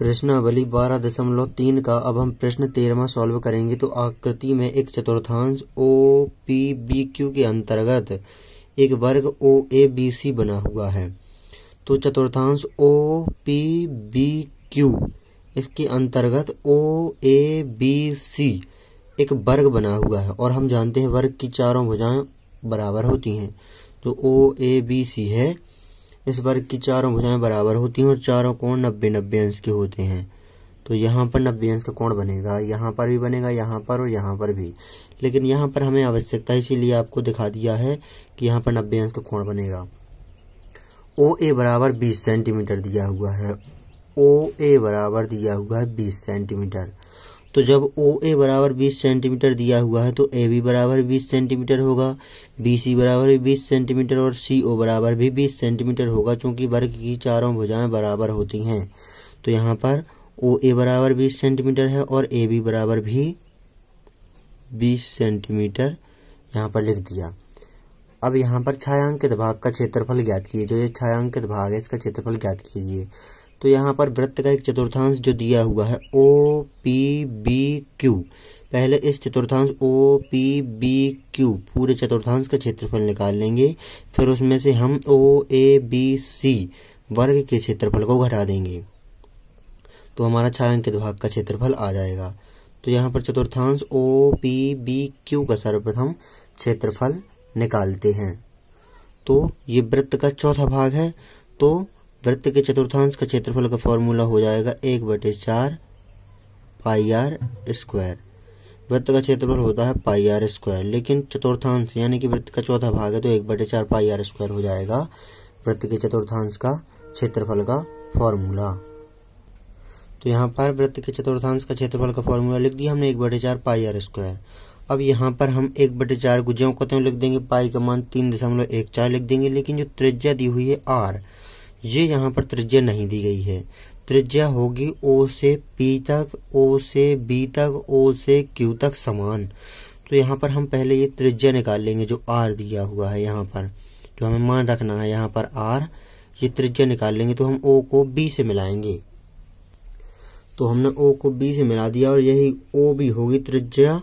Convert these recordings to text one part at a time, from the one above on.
प्रश्नावली बारह दशमलव तीन का अब हम प्रश्न तेरहवा सॉल्व करेंगे तो आकृति में एक चतुर्थांश ओ पी बी क्यू के अंतर्गत एक वर्ग ओ ए बी सी बना हुआ है तो चतुर्थांश ओ पी बी क्यू इसके अंतर्गत ओ ए बी सी एक वर्ग बना हुआ है और हम जानते हैं वर्ग की चारों भुजाएं बराबर होती हैं तो ओ ए बी सी है इस वर्ग की चारों भुजाएं बराबर होती हैं और चारों कोण नब्बे नब्बे अंश के होते हैं तो यहाँ पर नब्बे अंश का कोण बनेगा यहाँ पर भी बनेगा यहाँ पर और यहाँ पर भी लेकिन यहाँ पर हमें आवश्यकता इसीलिए आपको दिखा दिया है कि यहाँ पर नब्बे अंश का कोण बनेगा ओ ए बराबर बीस सेंटीमीटर दिया हुआ है ओ ए बराबर दिया हुआ है बीस सेंटीमीटर तो जब ओ ए बराबर बीस सेंटीमीटर दिया हुआ है तो ए बी बराबर बीस सेंटीमीटर होगा बी सी बराबर भी बीस सेंटीमीटर और सी ओ बराबर भी बीस सेंटीमीटर होगा क्योंकि वर्ग की चारों भुजाएं बराबर होती हैं तो यहाँ पर ओ ए बराबर बीस सेंटीमीटर है और ए बी बराबर भी बीस सेंटीमीटर यहाँ पर लिख दिया अब यहाँ पर छायांकित भाग का क्षेत्रफल ज्ञात कीजिए जो ये छायांकित भाग है इसका क्षेत्रफल ज्ञात कीजिए तो यहाँ पर वृत्त का एक चतुर्थांश जो दिया हुआ है ओ पी बी क्यू पहले इस चतुर्थांश ओ पी बी क्यू पूरे चतुर्थांश का क्षेत्रफल निकाल लेंगे फिर उसमें से हम ओ ए बी सी वर्ग के क्षेत्रफल को घटा देंगे तो हमारा छायांकित भाग का क्षेत्रफल आ जाएगा तो यहाँ पर चतुर्थांश ओ पी बी क्यू का सर्वप्रथम क्षेत्रफल निकालते हैं तो ये वृत्त का चौथा भाग है तो वृत्त के चतुर्थांश का क्षेत्रफल का फॉर्मूला हो जाएगा एक बटे चार पाई आर स्क्वायर वृत्त का क्षेत्रफल होता है पाई आर स्क्वायर लेकिन चतुर्थांश यानी कि वृत्त का चौथा भाग है तो एक बटे चार पाई आर स्क्वायर हो जाएगा वृत्त के चतुर्थांश का क्षेत्रफल का फॉर्मूला तो यहाँ पर वृत्त के चतुर्थांश का क्षेत्रफल का फॉर्मूला लिख दिया हमने एक बटे चार पाई आर स्क्वायर अब यहाँ पर हम एक बटे चार गुजों को तो लिख देंगे पाई का मान तीन दशमलव एक चार लिख देंगे लेकिन जो त्रिज्या दी हुई है आर ये यहाँ पर त्रिज्या नहीं दी गई है त्रिज्या होगी ओ से पी तक ओ से बी तक ओ से क्यू तक समान तो यहाँ पर हम पहले ये त्रिज्या निकाल लेंगे जो आर दिया हुआ है यहाँ पर जो हमें मान रखना है यहाँ पर आर ये त्रिज्या निकाल लेंगे तो हम ओ को बी से मिलाएंगे तो हमने ओ को बी से मिला दिया और यही ओ बी होगी त्रिज्या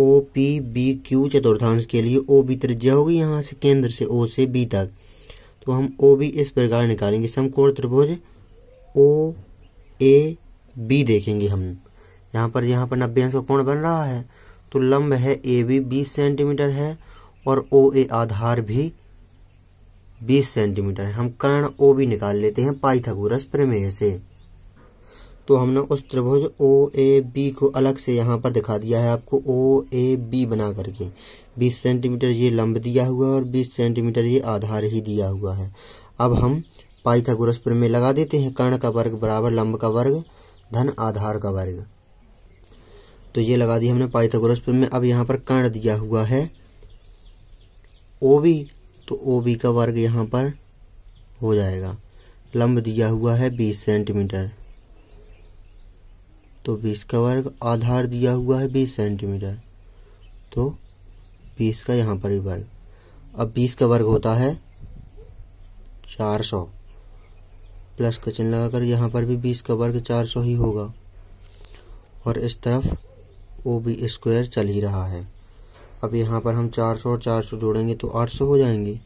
ओ पी बी क्यू चतुर्थांश के लिए ओ बी त्रिज्या होगी यहाँ से केंद्र से ओ से बी तक तो हम ओ बी इस प्रकार निकालेंगे समकोण त्रिभुज ओ ए बी देखेंगे हम यहाँ पर यहाँ पर नब्बे अंश का कोण बन रहा है तो लंब है ए बी बीस सेंटीमीटर है और ओ ए आधार भी बीस सेंटीमीटर है हम कर्ण ओ बी निकाल लेते हैं पाइथागोरस प्रमेय से तो हमने उस त्रिभुज ओ ए बी को अलग से यहाँ पर दिखा दिया है आपको ओ ए बी बना करके 20 सेंटीमीटर ये लंब दिया हुआ है और 20 सेंटीमीटर ये आधार ही दिया हुआ है अब हम पाइथागोरस प्रमेय लगा देते हैं कर्ण का वर्ग बराबर लंब का वर्ग धन आधार का वर्ग तो ये लगा दिया हमने पाइथागोरस प्रमेय अब यहाँ पर कर्ण दिया हुआ है ओ बी तो ओ बी का वर्ग यहाँ पर हो जाएगा लंब दिया हुआ है बीस सेंटीमीटर तो बीस का वर्ग आधार दिया हुआ है बीस सेंटीमीटर तो बीस का यहाँ पर भी वर्ग अब बीस का वर्ग होता है चार सौ प्लस का चिन्ह लगाकर यहाँ पर भी बीस का वर्ग चार सौ ही होगा और इस तरफ ओ बी स्क्वायर चल ही रहा है अब यहाँ पर हम चार सौ और चार सौ जोड़ेंगे तो आठ सौ हो जाएंगे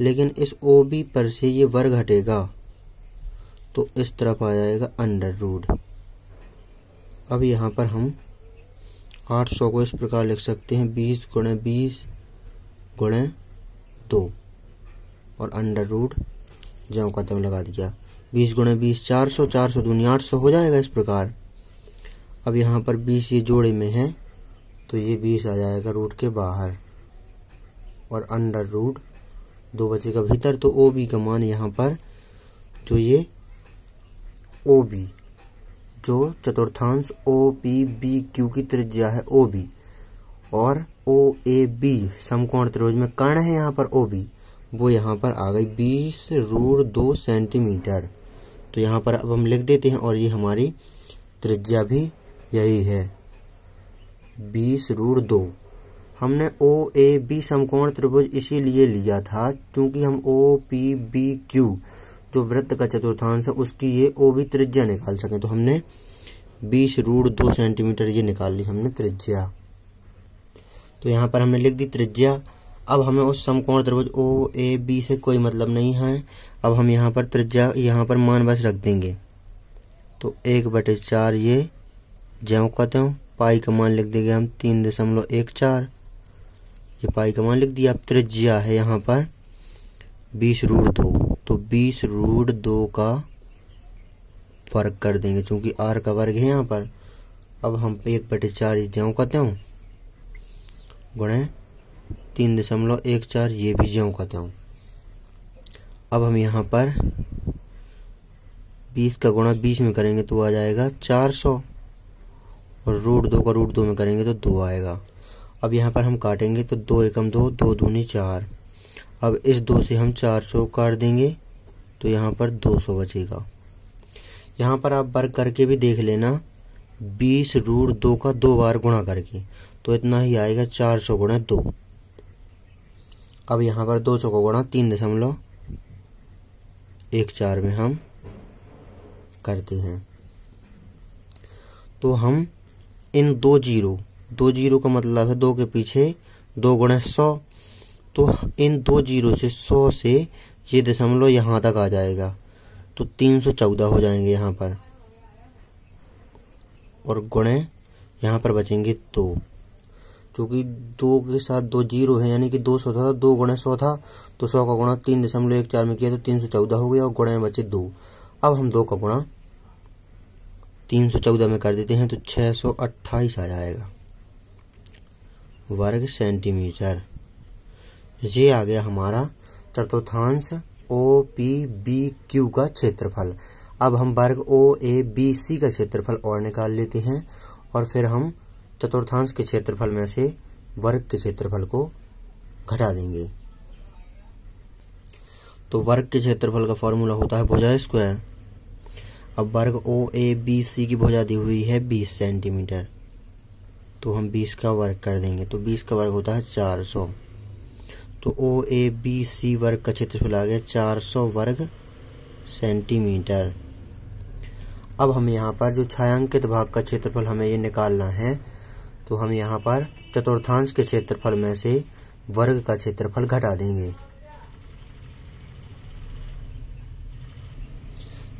लेकिन इस ओ बी पर से ये वर्ग हटेगा तो इस तरफ आ जाएगा अंडर रूड अब यहाँ पर हम 800 को इस प्रकार लिख सकते हैं 20 गुणे बीस गुणे दो और अंडर रूट जो का तो लगा दिया 20 गुणे बीस चार सौ चार सौ दूनी आठ सौ हो जाएगा इस प्रकार अब यहाँ पर 20 ये जोड़े में है तो ये 20 आ जाएगा रूट के बाहर और अंडर रूट दो का भीतर तो ओ बी का मान यहाँ पर जो ये ओ बी जो चतुर्थांश ओ पी बी क्यू की त्रिज्या है ओ बी और ओ ए बी समकोण त्रिभुज में कर्ण है यहाँ पर ओ बी वो यहाँ पर आ गई बीस रूट दो सेंटीमीटर तो यहाँ पर अब हम लिख देते हैं और ये हमारी त्रिज्या भी यही है बीस रूट दो हमने ओ ए बी समकोण त्रिभुज इसीलिए लिया था क्योंकि हम ओ पी बी क्यू जो वृत्त का चतुर्थांश है उसकी ये ओ भी त्रिज्या निकाल सके तो हमने बीस रूढ़ दो सेंटीमीटर ये निकाल ली हमने त्रिज्या तो यहाँ पर हमने लिख दी त्रिज्या अब हमें उस समकोण त्रिभुज ओ ए बी से कोई मतलब नहीं है अब हम यहाँ पर त्रिज्या यहाँ पर मान बस रख देंगे तो एक बटे चार ये ज्यों कहते हो पाई का मान लिख देंगे हम तीन दशमलव एक चार ये पाई का मान लिख दिया अब त्रिज्या है यहाँ पर बीस रूट दो तो बीस रूट दो का वर्ग कर देंगे क्योंकि आर का वर्ग है यहाँ पर अब हम एक बटे चार ज्यों का त्यों गुणे तीन दशमलव एक चार ये भी ज्यों का त्यों अब हम यहाँ पर बीस का गुणा बीस में करेंगे तो आ जाएगा चार सौ और रूट दो का रूट दो में करेंगे तो दो आएगा अब यहाँ पर हम काटेंगे तो दो एकम दो दो दूनी चार अब इस दो से हम चार सौ काट देंगे तो यहाँ पर दो सौ बचेगा यहाँ पर आप वर्ग करके भी देख लेना बीस रूट दो का दो बार गुणा करके तो इतना ही आएगा चार सौ गुणा दो अब यहाँ पर दो सौ का गुणा तीन दशमलव एक चार में हम करते हैं तो हम इन दो जीरो दो जीरो का मतलब है दो के पीछे दो गुणा सौ तो इन दो जीरो से सौ से ये दशमलव यहाँ तक आ जाएगा तो तीन सौ चौदह हो जाएंगे यहाँ पर और गुणे यहाँ पर बचेंगे दो क्योंकि दो के साथ दो जीरो है यानी कि दो सौ था दो गुणे सौ था तो सौ का गुणा तीन दशमलव एक चार में किया तो तीन सौ चौदह हो गया और गुणे बचे दो अब हम दो का गुणा तीन सौ चौदह में कर देते हैं तो छः सौ अट्ठाईस आ जाएगा वर्ग सेंटीमीटर ये आ गया हमारा चतुर्थांश ओ पी बी क्यू का क्षेत्रफल अब हम वर्ग ओ ए बी सी का क्षेत्रफल और निकाल लेते हैं और फिर हम चतुर्थांश के क्षेत्रफल में से वर्ग के क्षेत्रफल को घटा देंगे तो वर्ग के क्षेत्रफल का फॉर्मूला होता है भुजा स्क्वायर अब वर्ग ओ ए बी सी की भुजा दी हुई है बीस सेंटीमीटर तो हम बीस का वर्ग कर देंगे तो बीस का वर्ग होता है चार सौ तो ओ ए बी सी वर्ग का क्षेत्रफल आ गया चार सौ वर्ग सेंटीमीटर अब हम यहाँ पर जो छायांकित भाग का क्षेत्रफल हमें ये निकालना है तो हम यहाँ पर चतुर्थांश के क्षेत्रफल में से वर्ग का क्षेत्रफल घटा देंगे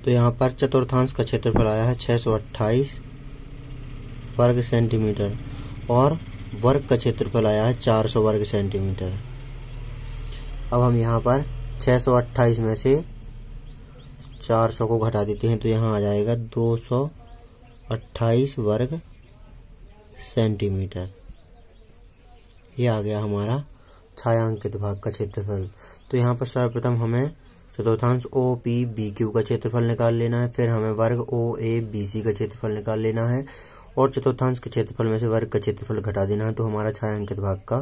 तो यहाँ पर चतुर्थांश का क्षेत्रफल आया है 628 वर्ग सेंटीमीटर और वर्ग का क्षेत्रफल आया है 400 वर्ग सेंटीमीटर अब हम यहाँ पर 628 में से 400 को घटा देते हैं तो यहाँ आ जाएगा 228 वर्ग सेंटीमीटर ये आ गया हमारा छायांकित भाग का क्षेत्रफल तो यहाँ पर सर्वप्रथम हमें चतुर्थांश ओ पी बी क्यू का क्षेत्रफल निकाल लेना है फिर हमें वर्ग ओ ए बी सी का क्षेत्रफल निकाल लेना है और चतुर्थांश के क्षेत्रफल में से वर्ग का क्षेत्रफल घटा देना है तो हमारा छायांकित भाग का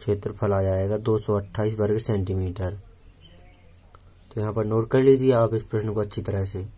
क्षेत्रफल आ जाएगा दो सौ अट्ठाईस वर्ग सेंटीमीटर तो यहाँ पर नोट कर लीजिए आप इस प्रश्न को अच्छी तरह से